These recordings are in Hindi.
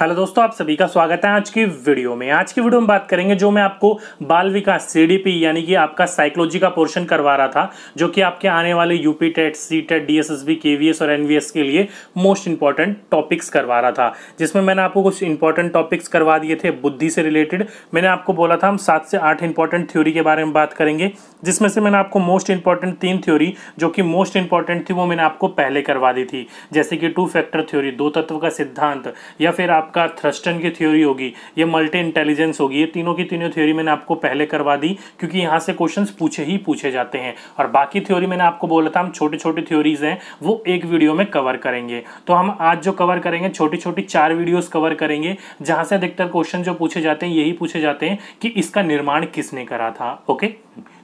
हेलो दोस्तों आप सभी का स्वागत है आज की वीडियो में आज की वीडियो में बात करेंगे जो मैं आपको बाल विकास सीडीपी यानी कि आपका साइकोलॉजी का पोर्शन करवा रहा था जो कि आपके आने वाले UP TET C TET D KVS और एनवीएस के लिए मोस्ट इंपॉर्टेंट टॉपिक्स करवा रहा था जिसमें मैंने आपको कुछ इंपॉर्टेंट टॉपिक्स करवा दिए थे बुद्धि से रिलेटेड मैंने आपको बोला था हम सात से आठ इंपॉर्टेंट थ्योरी के बारे में बात करेंगे जिसमें से मैंने आपको मोस्ट इंपॉर्टेंट तीन थ्योरी जो कि मोस्ट इंपॉर्टेंट थी वो मैंने आपको पहले करवा दी थी जैसे कि टू फैक्टर थ्योरी दो तत्व का सिद्धांत या फिर आप आपका थ्रस्टन की थ्योरी होगी ये मल्टी इंटेलिजेंस होगी ये तीनों की तीनों थ्योरी मैंने आपको पहले करवा दी क्योंकि यहाँ से क्वेश्चन पूछे ही पूछे जाते हैं और बाकी थ्योरी मैंने आपको बोला था हम छोटे छोटे थ्योरीज हैं वो एक वीडियो में कवर करेंगे तो हम आज जो कवर करेंगे छोटी छोटी चार वीडियोज कवर करेंगे जहाँ से अधिकतर क्वेश्चन जो पूछे जाते हैं यही पूछे जाते हैं कि इसका निर्माण किसने करा था ओके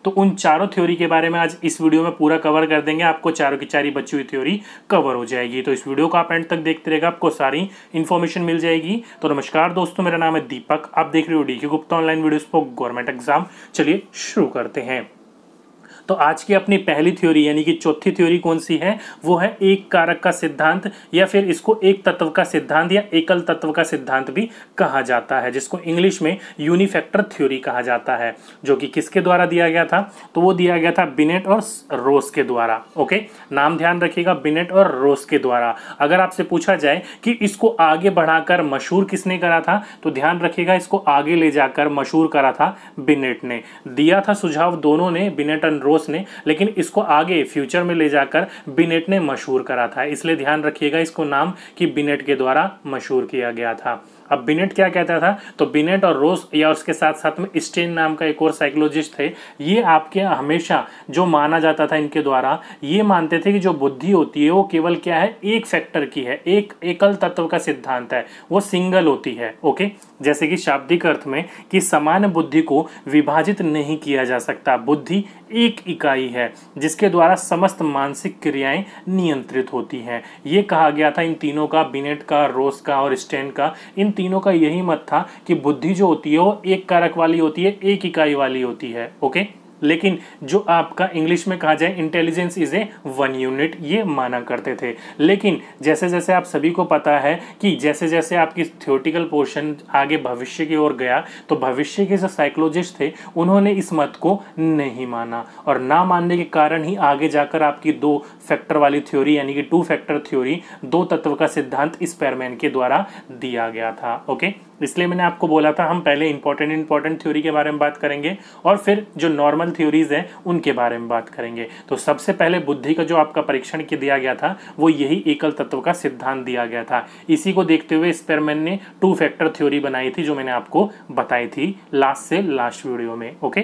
तो उन चारों थ्योरी के बारे में आज इस वीडियो में पूरा कवर कर देंगे आपको चारों की चारी बची हुई थ्योरी कवर हो जाएगी तो इस वीडियो को आप एंड तक देखते रहेगा आपको सारी इन्फॉर्मेशन मिल जाएगी तो नमस्कार दोस्तों मेरा नाम है दीपक आप देख रहे हो D Gupta online video government exam चलिए शुरू करते हैं तो आज की अपनी पहली थ्योरी यानी कि चौथी थ्योरी कौन सी है वो है एक कारक का सिद्धांत या फिर इसको एक तत्व का सिद्धांत या एकल तत्व का सिद्धांत भी कहा जाता है जिसको इंग्लिश में यूनिफैक्टर थ्योरी कहा जाता है जो कि किसके द्वारा दिया गया था तो वो दिया गया था बिनेट और रोस के द्वारा ओके नाम ध्यान रखिएगा बिनेट और रोस के द्वारा अगर आपसे पूछा जाए कि इसको आगे बढ़ाकर मशहूर किसने करा था तो ध्यान रखिएगा इसको आगे ले जाकर मशहूर करा था बिनेट ने दिया था सुझाव दोनों ने बिनेट एंड रोस बोस ने लेकिन इसको आगे फ्यूचर में ले जाकर बिनेट ने मशहूर करा था इसलिए ध्यान रखिएगा इसको नाम कि बिनेट के द्वारा मशहूर किया गया था अब बिनेट क्या कहता था तो बिनेट और रोस या उसके साथ साथ में स्टेन नाम का एक और साइकोलॉजिस्ट थे ये आपके हमेशा जो माना जाता था इनके द्वारा ये मानते थे कि जो बुद्धि होती है वो केवल क्या है एक फैक्टर की है एक एकल तत्व का सिद्धांत है वो सिंगल होती है ओके जैसे कि शाब्दिक अर्थ में कि समान बुद्धि को विभाजित नहीं किया जा सकता बुद्धि एक इकाई है जिसके द्वारा समस्त मानसिक क्रियाएं नियंत्रित होती हैं ये कहा गया था इन तीनों का बिनेट का रोस का और स्टेन का इन तीनों का यही मत था कि बुद्धि जो होती है वो एक कारक वाली होती है एक इकाई वाली होती है ओके लेकिन जो आपका इंग्लिश में कहा जाए intelligence is a one unit ये माना करते थे लेकिन जैसे जैसे आप सभी को पता है कि जैसे जैसे आपकी थियोटिकल पोर्शन आगे भविष्य की ओर गया तो भविष्य के जो साइकोलॉजिस्ट थे उन्होंने इस मत को नहीं माना और ना मानने के कारण ही आगे जाकर आपकी दो फैक्टर वाली थ्योरी यानी कि टू फैक्टर थ्योरी दो तत्व का सिद्धांत स्पेयरमैन के द्वारा दिया गया था ओके इसलिए मैंने आपको बोला था हम पहले इंपॉर्टेंट इंपॉर्टेंट थ्योरी के बारे में बात करेंगे और फिर जो नॉर्मल थ्योरीज हैं उनके बारे में बात करेंगे तो सबसे पहले बुद्धि का जो आपका परीक्षण दिया गया था वो यही एकल तत्व का सिद्धांत दिया गया था इसी को देखते हुए पर ने टू फैक्टर थ्योरी बनाई थी जो मैंने आपको बताई थी लास्ट से लास्ट वीडियो में ओके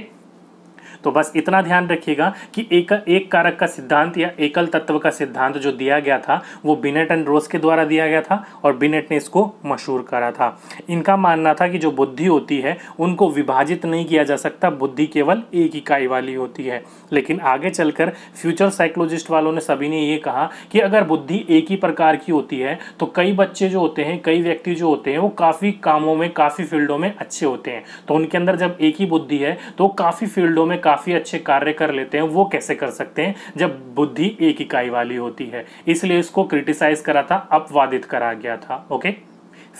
तो बस इतना ध्यान रखिएगा कि एक एक कारक का सिद्धांत या एकल तत्व का सिद्धांत जो दिया गया था वो बिनेट एंड रोस के द्वारा दिया गया था और बिनेट ने इसको मशहूर करा था इनका मानना था कि जो बुद्धि होती है उनको विभाजित नहीं किया जा सकता बुद्धि केवल एक इकाई वाली होती है लेकिन आगे चलकर फ्यूचर साइकोलॉजिस्ट वालों ने सभी ने ये कहा कि अगर बुद्धि एक ही प्रकार की होती है तो कई बच्चे जो होते हैं कई व्यक्ति जो होते हैं वो काफ़ी कामों में काफ़ी फील्डों में अच्छे होते हैं तो उनके अंदर जब एक ही बुद्धि है तो काफ़ी फील्डों में काफ़ी काफ़ी अच्छे कार्य कर लेते हैं वो कैसे कर सकते हैं जब बुद्धि एक इकाई वाली होती है इसलिए इसको क्रिटिसाइज करा था अपवादित करा गया था ओके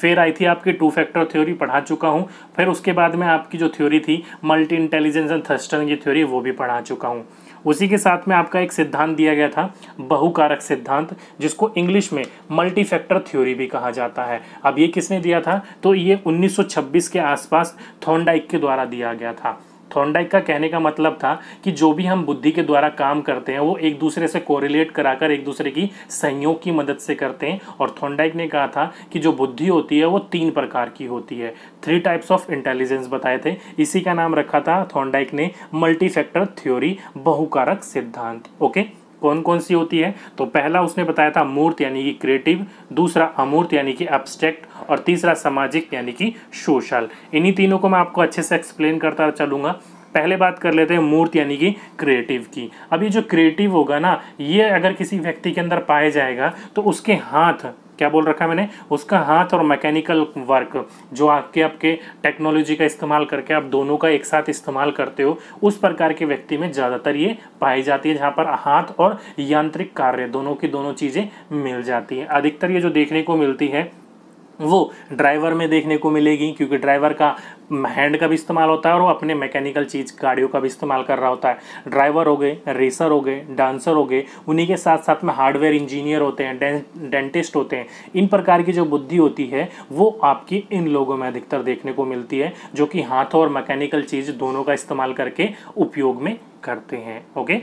फिर आई थी आपकी टू फैक्टर थ्योरी पढ़ा चुका हूँ फिर उसके बाद में आपकी जो थ्योरी थी मल्टी इंटेलिजेंस एंड थर्स्टन की थ्योरी वो भी पढ़ा चुका हूँ उसी के साथ में आपका एक सिद्धांत दिया गया था बहुकारक सिद्धांत जिसको इंग्लिश में मल्टी फैक्टर थ्योरी भी कहा जाता है अब ये किसने दिया था तो ये 1926 के आसपास थॉन्डाइक के द्वारा दिया गया था थोंडाइक का कहने का मतलब था कि जो भी हम बुद्धि के द्वारा काम करते हैं वो एक दूसरे से कोरिलेट कराकर एक दूसरे की संयोग की मदद से करते हैं और थोंडाइक ने कहा था कि जो बुद्धि होती है वो तीन प्रकार की होती है थ्री टाइप्स ऑफ इंटेलिजेंस बताए थे इसी का नाम रखा था थोंडाइक ने मल्टीफैक्टर थ्योरी बहुकारक सिद्धांत ओके कौन कौन सी होती है तो पहला उसने बताया था मूर्त यानी कि क्रिएटिव दूसरा अमूर्त यानी कि एब्स्ट्रैक्ट और तीसरा सामाजिक यानी कि सोशल इन्हीं तीनों को मैं आपको अच्छे से एक्सप्लेन करता चलूँगा पहले बात कर लेते हैं मूर्त यानी कि क्रिएटिव की अब ये जो क्रिएटिव होगा ना ये अगर किसी व्यक्ति के अंदर पाया जाएगा तो उसके हाथ क्या बोल रखा है मैंने उसका हाथ और मैकेनिकल वर्क जो आपके आपके टेक्नोलॉजी का इस्तेमाल करके आप दोनों का एक साथ इस्तेमाल करते हो उस प्रकार के व्यक्ति में ज़्यादातर ये पाई जाती है जहाँ पर हाथ और यांत्रिक कार्य दोनों की दोनों चीज़ें मिल जाती हैं अधिकतर ये जो देखने को मिलती है वो ड्राइवर में देखने को मिलेगी क्योंकि ड्राइवर का हैंड का भी इस्तेमाल होता है और वो अपने मैकेनिकल चीज़ गाड़ियों का भी इस्तेमाल कर रहा होता है ड्राइवर हो गए रेसर हो गए डांसर हो गए उन्हीं के साथ साथ में हार्डवेयर इंजीनियर होते हैं डें, डेंटिस्ट होते हैं इन प्रकार की जो बुद्धि होती है वो आपकी इन लोगों में अधिकतर देखने को मिलती है जो कि हाथों और मैकेनिकल चीज़ दोनों का इस्तेमाल करके उपयोग में करते हैं ओके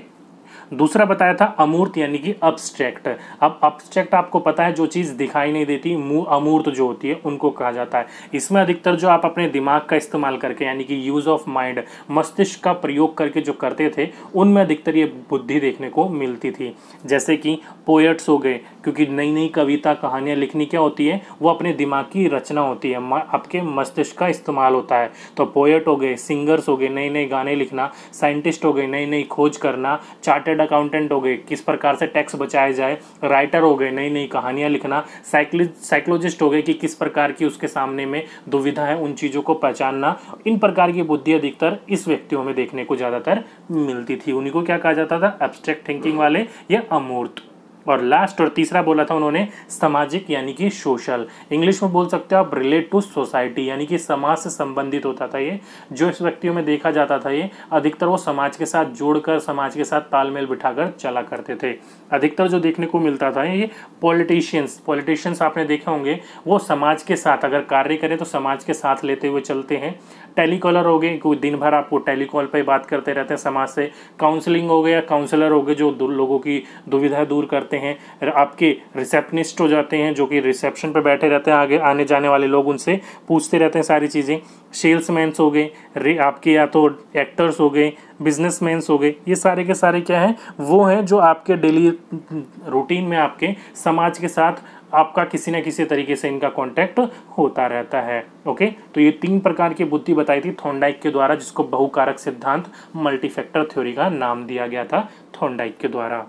दूसरा बताया था अमूर्त यानी कि अब्स्ट्रैक्ट अब अब्स्ट्रैक्ट आपको पता है जो चीज़ दिखाई नहीं देती अमूर्त जो होती है उनको कहा जाता है इसमें अधिकतर जो आप अपने दिमाग का इस्तेमाल करके यानी कि यूज़ ऑफ माइंड मस्तिष्क का प्रयोग करके जो करते थे उनमें अधिकतर ये बुद्धि देखने को मिलती थी जैसे कि पोएट्स हो गए क्योंकि नई नई कविता कहानियाँ लिखनी क्या होती है वो अपने दिमाग की रचना होती है आपके मस्तिष्क का इस्तेमाल होता है तो पोएट हो गए सिंगर्स हो गए नए नए गाने लिखना साइंटिस्ट हो गए नई नई खोज करना चार्ट चार्टेड अकाउंटेंट हो गए किस प्रकार से टैक्स बचाया जाए राइटर हो गए नई नई कहानियां लिखना साइकोलॉजिस्ट हो गए कि किस प्रकार की उसके सामने में दुविधा है उन चीज़ों को पहचानना इन प्रकार की बुद्धि अधिकतर इस व्यक्तियों में देखने को ज़्यादातर मिलती थी उन्हीं को क्या कहा जाता था एब्स्ट्रैक्ट थिंकिंग वाले या अमूर्त और लास्ट और तीसरा बोला था उन्होंने सामाजिक यानी कि सोशल इंग्लिश में बोल सकते हो आप रिलेट टू सोसाइटी यानी कि समाज से संबंधित होता था ये जो इस व्यक्तियों में देखा जाता था ये अधिकतर वो समाज के साथ जोड़कर समाज के साथ तालमेल बिठाकर चला करते थे अधिकतर जो देखने को मिलता था ये पॉलिटिशियंस पॉलिटिशियंस आपने देखे होंगे वो समाज के साथ अगर कार्य करें तो समाज के साथ लेते हुए चलते हैं टेलीकॉलर हो गए कोई दिन भर आपको टेलीकॉल पर बात करते रहते हैं समाज से काउंसलिंग हो गया काउंसलर हो गए जो लोगों की दुविधा दूर करते करते हैं आपके रिसेप्शनिस्ट हो जाते हैं जो कि रिसेप्शन पर बैठे रहते हैं आगे आने जाने वाले लोग उनसे पूछते रहते हैं सारी चीज़ें सेल्समैन्स हो गए आपके या तो एक्टर्स हो गए बिजनेसमैन्स हो गए ये सारे के सारे क्या हैं वो हैं जो आपके डेली रूटीन हम्म, में आपके समाज के साथ आपका किसी ना किसी तरीके से इनका कांटेक्ट होता रहता है ओके तो ये तीन प्रकार की बुद्धि बताई थी थोंडाइक के द्वारा जिसको बहुकारक सिद्धांत मल्टीफैक्टर थ्योरी का नाम दिया गया था थोंडाइक के द्वारा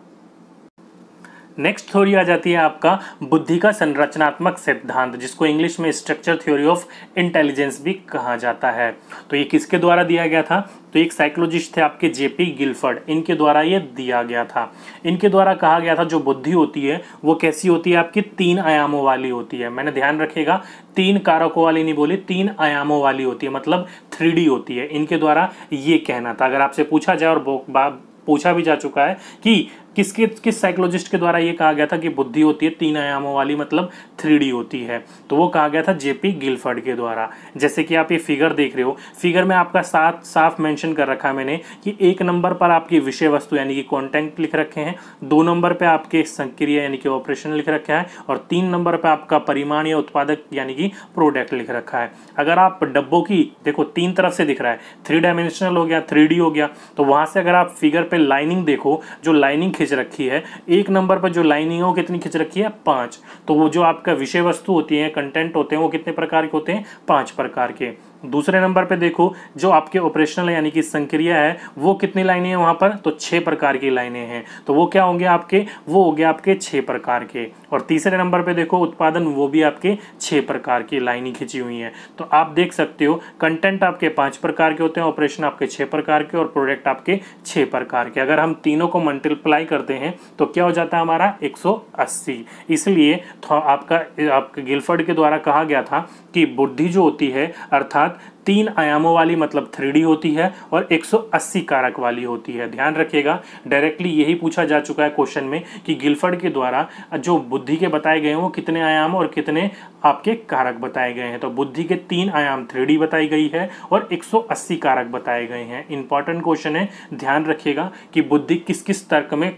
नेक्स्ट थ्योरी आ जाती है आपका बुद्धि का संरचनात्मक सिद्धांत जिसको इंग्लिश में स्ट्रक्चर थ्योरी ऑफ इंटेलिजेंस भी कहा जाता है तो ये किसके द्वारा दिया गया था तो एक साइकोलॉजिस्ट थे आपके जेपी गिलफर्ड इनके द्वारा ये दिया गया था इनके द्वारा कहा गया था जो बुद्धि होती है वो कैसी होती है आपकी तीन आयामों वाली होती है मैंने ध्यान रखेगा तीन कारकों वाली नहीं बोली तीन आयामों वाली होती है मतलब थ्री होती है इनके द्वारा ये कहना था अगर आपसे पूछा जाए और पूछा भी जा चुका है कि किसके किस साइकोलॉजिस्ट के द्वारा ये कहा गया था कि बुद्धि होती है तीन आयामों वाली मतलब थ्री होती है तो वो कहा गया था जेपी गिलफर्ड के द्वारा जैसे कि आप ये फिगर देख रहे हो फिगर में आपका साथ साफ मेंशन कर रखा है मैंने कि एक नंबर पर आपकी विषय वस्तु यानी कि कॉन्टेंट लिख रखे हैं दो नंबर पर आपके संक्रिय यानी कि ऑपरेशन लिख रखा है और तीन नंबर पर आपका परिमाण या उत्पादक यानी कि प्रोडक्ट लिख रखा है अगर आप डब्बों की देखो तीन तरफ से दिख रहा है थ्री डायमेंशनल हो गया थ्री हो गया तो वहाँ से अगर आप फिगर पर लाइनिंग देखो जो लाइनिंग खींच रखी है एक नंबर पर जो लाइनिंग है वो कितनी खींच रखी है पाँच तो वो जो आपका विषय वस्तु होती है कंटेंट होते हैं वो कितने प्रकार के होते हैं पाँच प्रकार के दूसरे नंबर पे देखो जो आपके ऑपरेशनल यानी कि संक्रिय है वो कितनी लाइनें हैं वहाँ पर तो छः प्रकार की लाइनें हैं तो वो क्या होंगे आपके वो हो गया आपके छः प्रकार के और तीसरे नंबर पे देखो उत्पादन वो भी आपके छः प्रकार की लाइनें खिंची हुई हैं तो आप देख सकते हो कंटेंट आपके पाँच प्रकार के होते हैं ऑपरेशन आपके छः प्रकार के और प्रोडक्ट आपके छः प्रकार के अगर हम तीनों को मल्टीप्लाई करते हैं तो क्या हो जाता है हमारा एक इसलिए तो आपका आपके गिलफर्ड के द्वारा कहा गया था कि बुद्धि जो होती है अर्थात इमारत तीन आयामों वाली मतलब थ्री होती है और 180 कारक वाली होती है ध्यान रखिएगा डायरेक्टली यही पूछा जा चुका है क्वेश्चन में कि गिलफर्ड के द्वारा जो बुद्धि के बताए गए हैं वो कितने आयाम और कितने आपके कारक बताए गए हैं तो बुद्धि के तीन आयाम थ्री बताई गई है और 180 कारक बताए गए हैं इंपॉर्टेंट क्वेश्चन है ध्यान रखिएगा कि बुद्धि किस किस तर्क में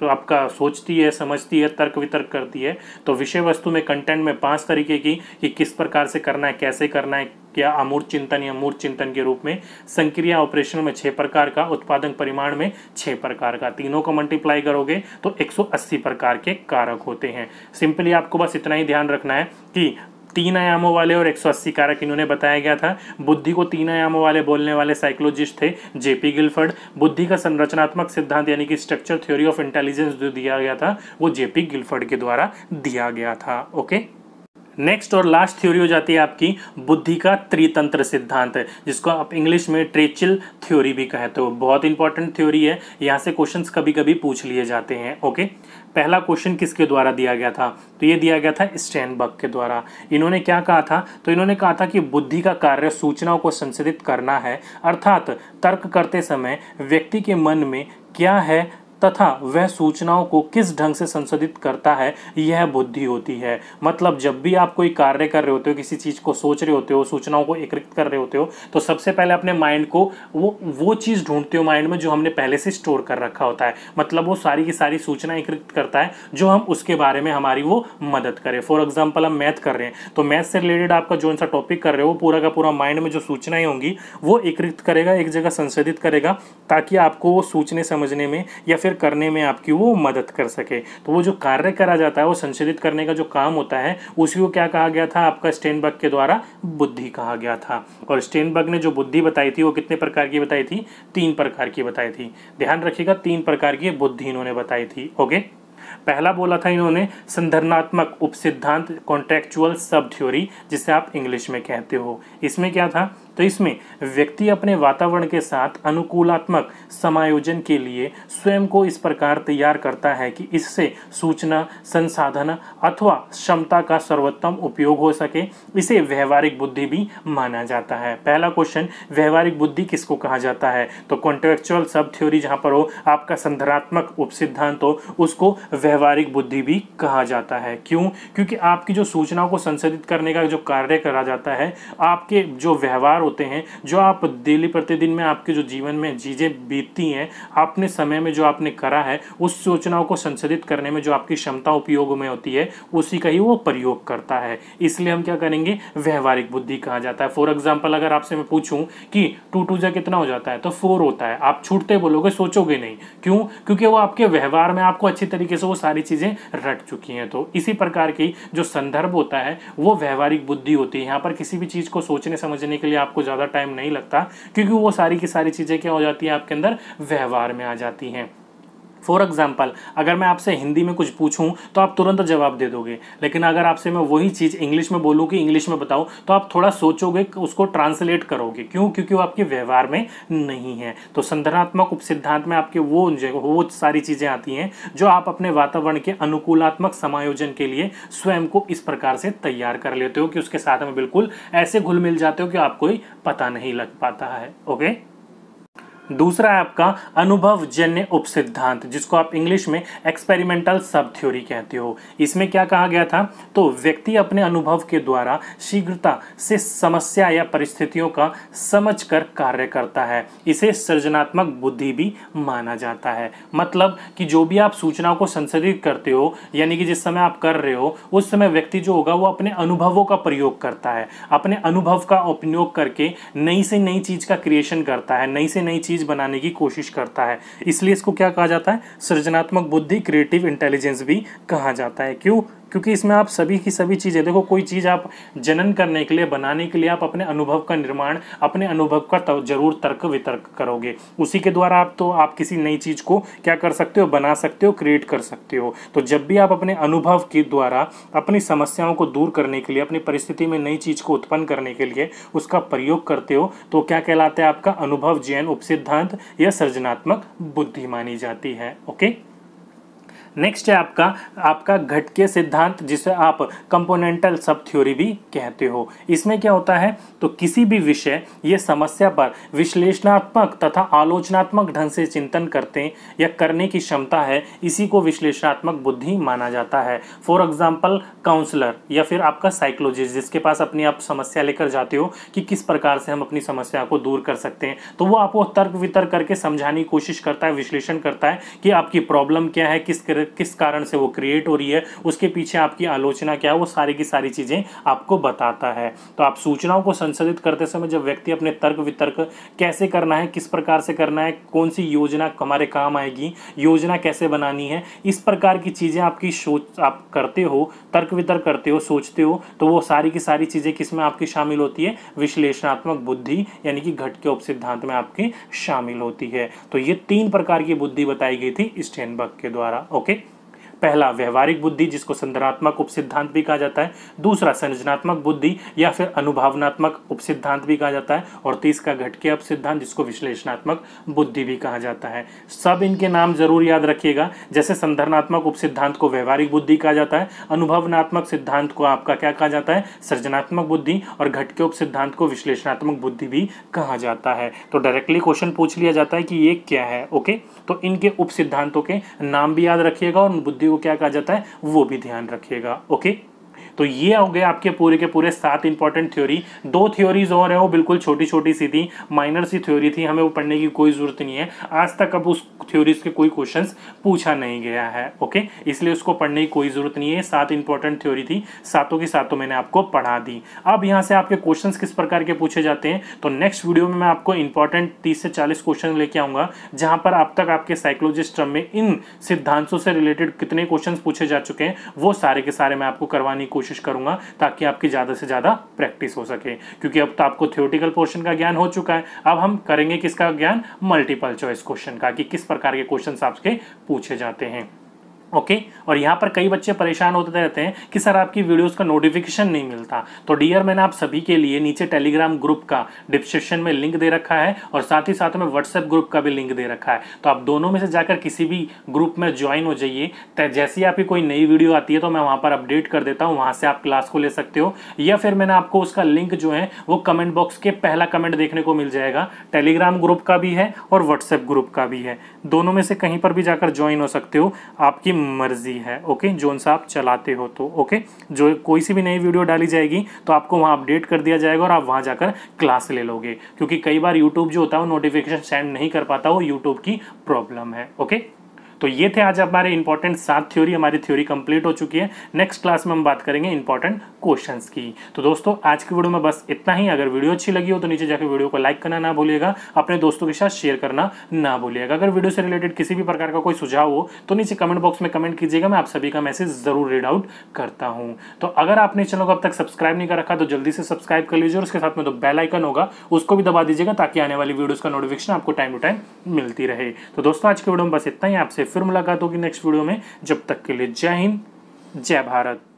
तो आपका सोचती है समझती है तर्क वितर्क करती है तो विषय वस्तु में कंटेंट में पांच तरीके की कि किस प्रकार से करना है कैसे करना है क्या अमूर्त चिंतन या मूर्त चिंतन के रूप में संक्रिया ऑपरेशन में छः प्रकार का उत्पादन परिमाण में छः प्रकार का तीनों को मल्टीप्लाई करोगे तो 180 प्रकार के कारक होते हैं सिंपली आपको बस इतना ही ध्यान रखना है कि तीन आयामों वाले और 180 कारक इन्होंने बताया गया था बुद्धि को तीन आयामों वाले बोलने वाले साइकोलॉजिस्ट थे जेपी गिलफर्ड बुद्धि का संरचनात्मक सिद्धांत यानी कि स्ट्रक्चर थ्योरी ऑफ इंटेलिजेंस जो दिया गया था वो जेपी गिलफर्ड के द्वारा दिया गया था ओके नेक्स्ट और लास्ट थ्योरी हो जाती है आपकी बुद्धि का त्रितंत्र सिद्धांत जिसको आप इंग्लिश में ट्रेचिल थ्योरी भी कहते हो बहुत इंपॉर्टेंट थ्योरी है यहाँ से क्वेश्चन कभी कभी पूछ लिए जाते हैं ओके पहला क्वेश्चन किसके द्वारा दिया गया था तो ये दिया गया था स्टैनबर्ग के द्वारा इन्होंने क्या कहा था तो इन्होंने कहा था कि बुद्धि का कार्य सूचनाओं को संसदित करना है अर्थात तर्क करते समय व्यक्ति के मन में क्या है तथा वह सूचनाओं को किस ढंग से संशोधित करता है यह बुद्धि होती है मतलब जब भी आप कोई कार्य कर रहे होते हो किसी चीज़ को सोच रहे होते हो सूचनाओं को एकत्रित कर रहे होते हो तो सबसे पहले अपने माइंड को वो वो चीज़ ढूंढते हो माइंड में जो हमने पहले से स्टोर कर रखा होता है मतलब वो सारी की सारी सूचना एकत्रित करता है जो हम उसके बारे में हमारी वो मदद करे फॉर एग्जाम्पल हम मैथ कर रहे हैं तो मैथ से रिलेटेड आपका जो सा टॉपिक कर रहे हो पूरा का पूरा माइंड में जो सूचनाएं होंगी वो एकत्रित करेगा एक जगह संशोधित करेगा ताकि आपको वो सोचने समझने में या फिर फिर करने में आपकी वो मदद कर सके तो वो जो कार्य करा जाता है वो संचालित करने का जो काम होता है उसी को क्या कहा गया था आपका स्टेनबर्ग के द्वारा बुद्धि कहा गया था और स्टेनबर्ग ने जो बुद्धि बताई थी वो कितने प्रकार की बताई थी तीन प्रकार की बताई थी ध्यान रखिएगा तीन प्रकार की बुद्धि इन्होंने बताई थी ओके पहला बोला था इन्होंने संदर्नात्मक उपसिद्धांत कॉन्ट्रेक्चुअल सब थ्योरी जिसे आप इंग्लिश में कहते हो इसमें क्या था तो इसमें व्यक्ति अपने वातावरण के साथ अनुकूलात्मक समायोजन के लिए स्वयं को इस प्रकार तैयार करता है कि इससे सूचना संसाधन अथवा क्षमता का सर्वोत्तम उपयोग हो सके इसे व्यवहारिक बुद्धि भी माना जाता है पहला क्वेश्चन व्यवहारिक बुद्धि किसको कहा जाता है तो कॉन्ट्रेक्चुअल सब थ्योरी जहाँ पर हो आपका संधरात्मक उप सिद्धांत हो उसको व्यवहारिक बुद्धि भी कहा जाता है क्यों क्योंकि आपकी जो सूचनाओं को संसाधित करने का जो कार्य करा जाता है आपके जो व्यवहार विचार होते हैं जो आप डेली प्रतिदिन में आपके जो जीवन में चीज़ें बीतती हैं आपने समय में जो आपने करा है उस सूचनाओं को संसाधित करने में जो आपकी क्षमता उपयोग में होती है उसी का ही वो प्रयोग करता है इसलिए हम क्या करेंगे व्यवहारिक बुद्धि कहा जाता है फॉर एग्जाम्पल अगर आपसे मैं पूछूँ कि टू टू जा कितना हो जाता है तो फोर होता है आप छूटते बोलोगे सोचोगे नहीं क्यों क्योंकि वो आपके व्यवहार में आपको अच्छी तरीके से वो सारी चीज़ें रट चुकी हैं तो इसी प्रकार की जो संदर्भ होता है वो व्यवहारिक बुद्धि होती है यहाँ पर किसी भी चीज़ को सोचने समझने के लिए आप आपको ज़्यादा टाइम नहीं लगता क्योंकि वो सारी की सारी चीज़ें क्या हो जाती है आपके अंदर व्यवहार में आ जाती हैं फॉर एग्जाम्पल अगर मैं आपसे हिंदी में कुछ पूछूं तो आप तुरंत जवाब दे दोगे लेकिन अगर आपसे मैं वही चीज़ इंग्लिश में बोलूं कि इंग्लिश में बताऊँ तो आप थोड़ा सोचोगे उसको ट्रांसलेट करोगे क्यों क्योंकि वो आपके व्यवहार में नहीं है तो उप सिद्धांत में आपके वो वो सारी चीज़ें आती हैं जो आप अपने वातावरण के अनुकूलात्मक समायोजन के लिए स्वयं को इस प्रकार से तैयार कर लेते हो कि उसके साथ में बिल्कुल ऐसे घुल मिल जाते हो कि आपको पता नहीं लग पाता है ओके दूसरा है आपका अनुभव जन्य उप सिद्धांत जिसको आप इंग्लिश में एक्सपेरिमेंटल सब थ्योरी कहते हो इसमें क्या कहा गया था तो व्यक्ति अपने अनुभव के द्वारा शीघ्रता से समस्या या परिस्थितियों का समझ कर कार्य करता है इसे सृजनात्मक बुद्धि भी माना जाता है मतलब कि जो भी आप सूचनाओं को संसाधित करते हो यानी कि जिस समय आप कर रहे हो उस समय व्यक्ति जो होगा वो अपने अनुभवों का प्रयोग करता है अपने अनुभव का उपयोग करके नई से नई चीज़ का क्रिएशन करता है नई से नई चीज़ चीज़ बनाने की कोशिश करता है इसलिए इसको क्या कहा जाता है सृजनात्मक बुद्धि क्रिएटिव इंटेलिजेंस भी कहा जाता है क्यों क्योंकि इसमें आप सभी की सभी चीज़ें देखो कोई चीज़ आप जनन करने के लिए बनाने के लिए आप अपने अनुभव का निर्माण अपने अनुभव का जरूर तर्क वितर्क करोगे उसी के द्वारा आप तो आप किसी नई चीज़ को क्या कर सकते हो बना सकते हो क्रिएट कर सकते हो तो जब भी आप अपने अनुभव के द्वारा अपनी समस्याओं को दूर करने के लिए अपनी परिस्थिति में नई चीज़ को उत्पन्न करने के लिए उसका प्रयोग करते हो तो क्या कहलाता है आपका अनुभव जैन उपसिद्धांत या सृजनात्मक बुद्धि मानी जाती है ओके नेक्स्ट है आपका आपका घटके सिद्धांत जिसे आप कंपोनेंटल सब थ्योरी भी कहते हो इसमें क्या होता है तो किसी भी विषय ये समस्या पर विश्लेषणात्मक तथा आलोचनात्मक ढंग से चिंतन करते या करने की क्षमता है इसी को विश्लेषणात्मक बुद्धि माना जाता है फॉर एग्जाम्पल काउंसलर या फिर आपका साइकोलॉजिस्ट जिसके पास अपनी आप समस्या लेकर जाते हो कि किस प्रकार से हम अपनी समस्या को दूर कर सकते हैं तो वो आपको तर्क वितर्क करके समझाने की कोशिश करता है विश्लेषण करता है कि आपकी प्रॉब्लम क्या है किस किस कारण से वो क्रिएट हो रही है उसके पीछे आपकी आलोचना क्या है वो सारी की सारी चीज़ें आपको बताता है तो आप सूचनाओं को संसाधित करते समय जब व्यक्ति अपने तर्क वितर्क कैसे करना है किस प्रकार से करना है कौन सी योजना हमारे काम आएगी योजना कैसे बनानी है इस प्रकार की चीज़ें आपकी सोच आप करते हो तर्क वितर्क करते हो सोचते हो तो वो सारी की सारी चीज़ें किस में आपकी शामिल होती है विश्लेषणात्मक बुद्धि यानी कि घट के उप सिद्धांत में आपकी शामिल होती है तो ये तीन प्रकार की बुद्धि बताई गई थी स्टेनबर्ग के द्वारा ओके पहला व्यवहारिक बुद्धि जिसको संधानात्मक उपसिद्धांत भी कहा जाता है दूसरा संरचनात्मक बुद्धि या फिर अनुभावनात्मक उपसिद्धांत भी कहा जाता है और तीसरा घटके उपसिद्धांत जिसको विश्लेषणात्मक बुद्धि भी कहा जाता है सब इनके नाम जरूर याद रखिएगा जैसे संधारणात्मक उपसिद्धांत को व्यवहारिक बुद्धि कहा जाता है अनुभवनात्मक सिद्धांत को आपका क्या कहा जाता है सृजनात्मक बुद्धि और घटके उपसिद्धांत को विश्लेषणात्मक बुद्धि भी कहा जाता है तो डायरेक्टली क्वेश्चन पूछ लिया जाता है कि ये क्या है ओके तो इनके उपसिद्धांतों के नाम भी याद रखिएगा और बुद्धि को क्या कहा जाता है वो भी ध्यान रखिएगा ओके तो ये हो गए आपके पूरे के पूरे सात इंपॉर्टेंट थ्योरी दो थ्योरीज और है वो बिल्कुल छोटी छोटी सी थी माइनर सी थ्योरी थी हमें वो पढ़ने की कोई ज़रूरत नहीं है आज तक अब उस थ्योरीज के कोई क्वेश्चन पूछा नहीं गया है ओके इसलिए उसको पढ़ने की कोई ज़रूरत नहीं है सात इंपॉर्टेंट थ्योरी थी सातों की सातों मैंने आपको पढ़ा दी अब यहाँ से आपके क्वेश्चन किस प्रकार के पूछे जाते हैं तो नेक्स्ट वीडियो में मैं आपको इंपॉर्टेंट तीस से चालीस क्वेश्चन लेके आऊंगा जहां पर अब तक आपके साइकोलॉजिस्ट में इन सिद्धांतों से रिलेटेड कितने क्वेश्चन पूछे जा चुके हैं वो सारे के सारे मैं आपको करवाने कोशिश करूंगा ताकि आपकी ज़्यादा से ज़्यादा प्रैक्टिस हो सके क्योंकि अब तो आपको थियोटिकल पोर्शन का ज्ञान हो चुका है अब हम करेंगे किसका ज्ञान मल्टीपल चॉइस क्वेश्चन का कि किस प्रकार के क्वेश्चन आपके पूछे जाते हैं ओके okay? और यहाँ पर कई बच्चे परेशान होते रहते हैं कि सर आपकी वीडियोस का नोटिफिकेशन नहीं मिलता तो डियर मैंने आप सभी के लिए नीचे टेलीग्राम ग्रुप का डिस्क्रिप्शन में लिंक दे रखा है और साथ ही साथ में व्हाट्सएप ग्रुप का भी लिंक दे रखा है तो आप दोनों में से जाकर किसी भी ग्रुप में ज्वाइन हो जाइए जैसे ही आपकी कोई नई वीडियो आती है तो मैं वहाँ पर अपडेट कर देता हूँ वहाँ से आप क्लास को ले सकते हो या फिर मैंने आपको उसका लिंक जो है वो कमेंट बॉक्स के पहला कमेंट देखने को मिल जाएगा टेलीग्राम ग्रुप का भी है और व्हाट्सएप ग्रुप का भी है दोनों में से कहीं पर भी जाकर ज्वाइन हो सकते हो आपकी मर्जी है ओके जोन सा आप चलाते हो तो ओके जो कोई सी भी नई वीडियो डाली जाएगी तो आपको वहाँ अपडेट कर दिया जाएगा और आप वहाँ जाकर क्लास ले लोगे क्योंकि कई बार यूट्यूब जो होता है वो नोटिफिकेशन सेंड नहीं कर पाता वो यूट्यूब की प्रॉब्लम है ओके तो ये थे आज हमारे इंपॉर्टेंट सात थ्योरी हमारी थ्योरी कंप्लीट हो चुकी है नेक्स्ट क्लास में हम बात करेंगे इंपॉर्टेंट क्वेश्चन की तो दोस्तों आज की वीडियो में बस इतना ही अगर वीडियो अच्छी लगी हो तो नीचे जाकर वीडियो को लाइक करना ना भूलिएगा अपने दोस्तों के साथ शेयर करना ना भूलिएगा अगर वीडियो से रिलेटेड किसी भी प्रकार का कोई सुझाव हो तो नीचे कमेंट बॉक्स में कमेंट कीजिएगा मैं आप सभी का मैसेज जरूर रीड आउट करता हूँ तो अगर आपने चैनल को अब तक सब्सक्राइब नहीं कर रखा तो जल्दी से सब्सक्राइब कर लीजिए और उसके साथ में तो बेल आइकन होगा उसको भी दबा दीजिएगा ताकि आने वाली वीडियोस का नोटिफिकेशन आपको टाइम टू टाइम मिलती रहे तो दोस्तों आज की वीडियो में बस इतना ही आपसे फिर मुलाकात होगी नेक्स्ट वीडियो में जब तक के लिए जय हिंद जय भारत